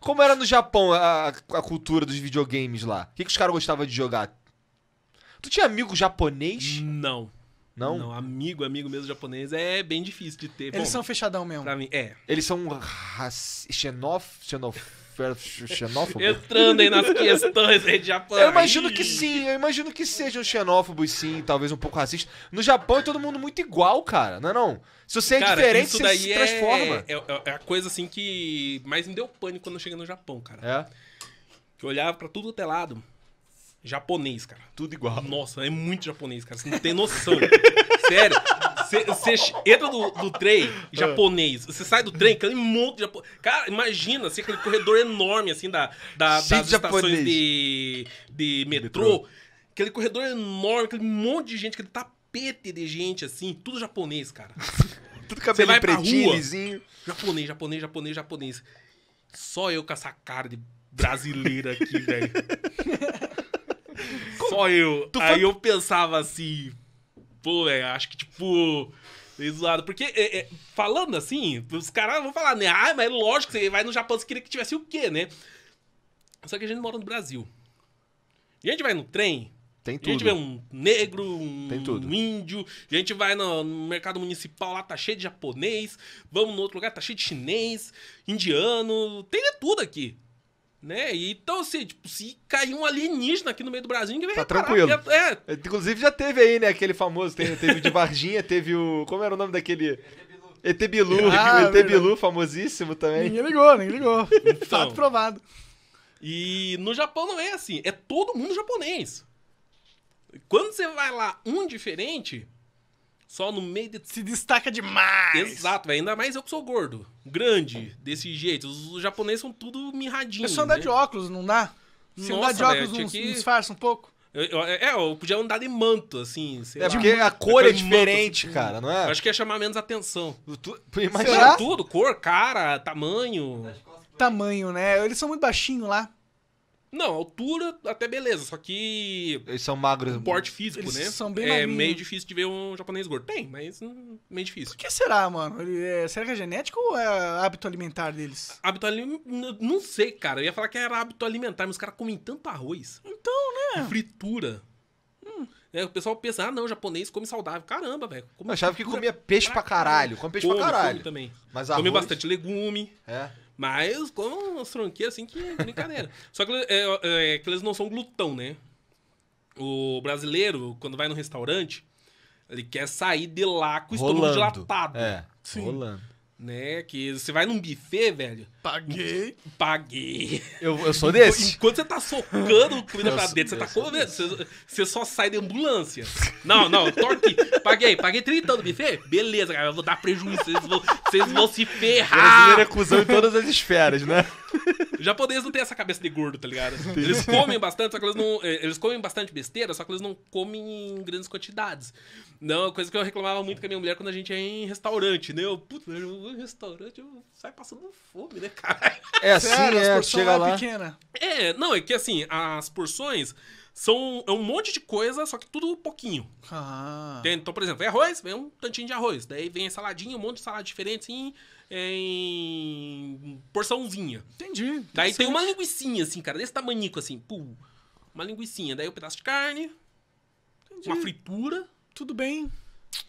Como era no Japão a, a cultura dos videogames lá? O que, que os caras gostavam de jogar? Tu tinha amigo japonês? Não. Não? Não, amigo, amigo mesmo japonês é bem difícil de ter. Eles Bom, são fechadão mesmo. Pra mim, é. Eles são xenof... xenof xenófobo? Entrando aí nas questões aí de Japão. Eu imagino que sim, eu imagino que sejam xenófobos sim, talvez um pouco racista. No Japão é todo mundo muito igual, cara, não é não? Se você é diferente, você se transforma. É, é, é, a coisa assim que mais me deu pânico quando eu cheguei no Japão, cara. É? Que eu olhava pra tudo até lado. Japonês, cara. Tudo igual. Nossa, é muito japonês, cara. Você não tem noção. Sério. Você entra do, trem japonês, você sai do trem, aquele é monte de japonês. Cara, imagina, assim, aquele corredor enorme, assim, da, da das estações de, de metrô. metrô. Aquele corredor enorme, aquele monte de gente, aquele tapete de gente, assim, tudo japonês, cara. tudo cabelo pretinho, lisinho. Japonês, japonês, japonês, japonês. Só eu com essa cara de brasileira aqui, velho. Só eu. Tu Aí foi... eu pensava assim, pô, é acho que, tipo. zoado. porque é, é, falando assim, os caras vão falar, né? Ah, mas lógico, você vai no Japão, você queria que tivesse o quê, né? Só que a gente mora no Brasil. E a gente vai no trem, tem tudo. A gente vê um negro, um, um índio, a gente vai no, no, mercado municipal lá, tá cheio de japonês, vamos no outro lugar, tá cheio de chinês, indiano, tem de tudo aqui. Né? então, assim, tipo, se cair um alienígena aqui no meio do Brasil, ninguém vai Tá reparar, tranquilo. É, é, é... Inclusive já teve aí, né, aquele famoso, teve, teve o de Varginha, teve o... Como era o nome daquele... etebilu etebilu ah, é famosíssimo também. Ninguém ligou, ninguém ligou. Então, Fato provado. E no Japão não é assim, é todo mundo japonês. Quando você vai lá um diferente, só no meio de. Se destaca demais! Exato, véio. ainda mais eu que sou gordo, grande, desse jeito. Os japoneses são tudo mirradinhos. É só andar né? de óculos, não dá? Se Nossa, andar de óculos, véio, não, que... disfarça um pouco. Eu, eu, é, é, eu podia andar de manto, assim. é lá. porque a cor é diferente, manto, assim. cara, não é? Eu acho que ia chamar menos atenção. Tu, imagina tudo, cor, cara, tamanho. Tamanho, né? Eles são muito baixinho lá. Não, altura até beleza, só que. Eles são magros. Um porte físico, eles né? São bem É meio difícil de ver um japonês gordo. Tem, mas hum, meio difícil. Por que será, mano? Ele é- será que é genético ou é hábito alimentar deles? Hábito alimentar. Não sei, cara. Eu ia falar que era hábito alimentar, mas os caras comem tanto arroz. Então, né? Fritura. Hum. É, o pessoal pensa, ah, não, japonês come saudável. Caramba, velho. Eu achava que comia peixe pra caralho. Come peixe pra come caralho. também. Mas arroz... Come bastante legume. É. Mas com umas franquias assim que é brincadeira. Só que, é, é, é, que eles não são glutão, né? O brasileiro, quando vai no restaurante, ele quer sair de lá com o estômago dilatado. É, Sim. rolando. Né? Que você vai num buffet, velho. Paguei. Paguei. Eu, eu sou desse. Enquanto você tá socando comida pra dentro, você tá comendo. Você, você, só sai da ambulância. Não, não, torque. Paguei, paguei 30 no buffet? Beleza, cara. Eu vou dar prejuízo. Vocês vão, vocês vão se ferrar. Brasileiro é cuzão em todas as esferas, né? O japonês não tem essa cabeça de gordo, tá ligado? Eles comem bastante, só que eles não. Eh, eles comem bastante besteira, só que eles não comem em grandes quantidades. Não, é coisa que eu reclamava muito com a minha mulher quando a gente ia em restaurante, né? Eu, eu restaurante, sai passando fome, né, cara? É assim, Sério, é, as chega lá. É pequena. É, não, é que assim, as porções são é um monte de coisa, só que tudo pouquinho. Ah. Então, por exemplo, vem arroz, vem um tantinho de arroz. Daí vem saladinha, um monte de salada diferente, assim, em porçãozinha. Entendi. Daí tem uma linguiçinha, assim, cara, desse tamanico, assim, pum. Uma linguiçinha. Daí um pedaço de carne, Entendi. uma fritura. Tudo bem.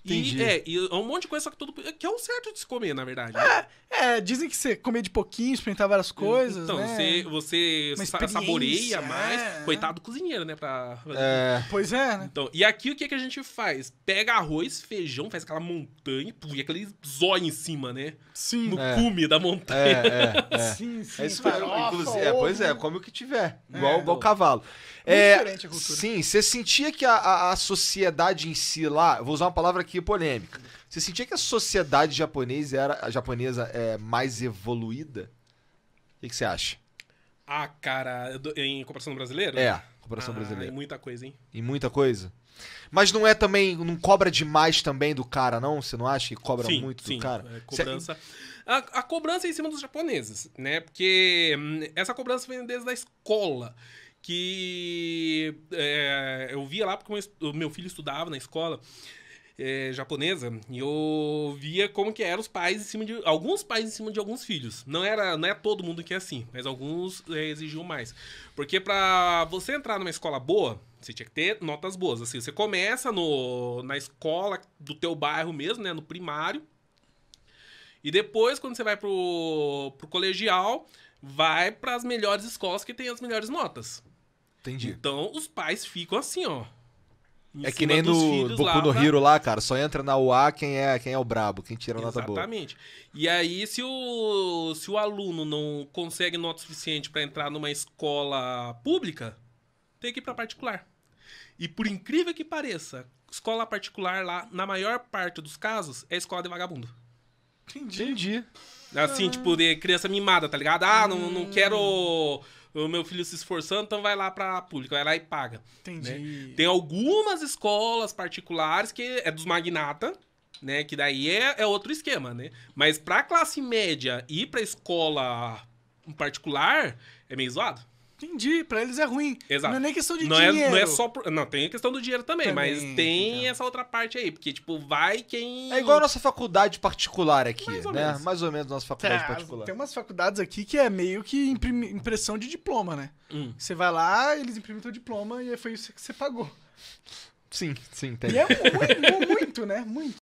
Entendi. E é, e é um monte de coisa, só que tudo. Que é o certo de se comer, na verdade. Né? É, é, dizem que você comia de pouquinho, experimentar várias então, coisas. Então, né? você, você saboreia é. mais. É. Coitado do cozinheiro, né? Pra... É. Pois é, né? Então, e aqui o que, que a gente faz? Pega arroz, feijão, faz aquela montanha põe e aquele zóio em cima, né? Sim. No é. cume da montanha. É, é, é. Sim, sim. É isso inclusive, é, pois é, come o que tiver. Igual, igual cavalo. é, diferente a cultura. Sim, você sentia que a, a, a sociedade em si lá, vou usar uma palavra aqui polêmica você sentia que a sociedade japonesa era a japonesa é mais evoluída? O que, que você acha? Ah, cara, em comparação brasileira? É, comparação ah, brasileira. Em muita coisa, hein? Em muita coisa. Mas não é também, não cobra demais também do cara, não? Você não acha que cobra sim, muito sim, do cara? É, cobrança. A, a, cobrança é em cima dos japoneses, né? Porque hum, essa cobrança vem desde a escola. Que é, eu via lá porque o meu filho estudava na escola é, japonesa e eu via como que eram os pais em cima de alguns pais em cima de alguns filhos. Não era, não é todo mundo que é assim, mas alguns é, exigiam mais. Porque para você entrar numa escola boa, você tinha que ter notas boas. Assim, você começa no, na escola do teu bairro mesmo, né, no primário. E depois, quando você vai pro, pro colegial, vai para as melhores escolas que tem as melhores notas. Entendi. Então, os pais ficam assim, ó é que nem no Boku no né? Hiro lá, cara, só entra na UA quem é, quem é o brabo, quem tira a nota boa. Exatamente. E aí, se o, se o aluno não consegue nota suficiente para entrar numa escola pública, tem que ir pra particular. E por incrível que pareça, escola particular lá, na maior parte dos casos, é escola de vagabundo. Entendi. Entendi. Assim, ah. tipo, de criança mimada, tá ligado? Ah, não, não hum. quero o meu filho se esforçando, então vai lá pra pública, vai lá e paga. Né? Entendi. Né? Tem algumas escolas particulares que é dos magnata, né? Que daí é, é outro esquema, né? Mas pra classe média e pra escola particular, é meio zoado. Entendi, pra eles é ruim. Exato. Não é nem questão de não dinheiro. É, não é só. Por... Não, tem a questão do dinheiro também, também mas tem essa outra parte aí, porque, tipo, vai quem. É igual a nossa faculdade particular aqui, Mais né? Mais ou menos nossa faculdade é, particular. Tem umas faculdades aqui que é meio que impressão de diploma, né? Hum. Você vai lá, eles imprimem teu diploma e é foi isso que você pagou. Sim, sim, tem. E é muito, muito, né? Muito.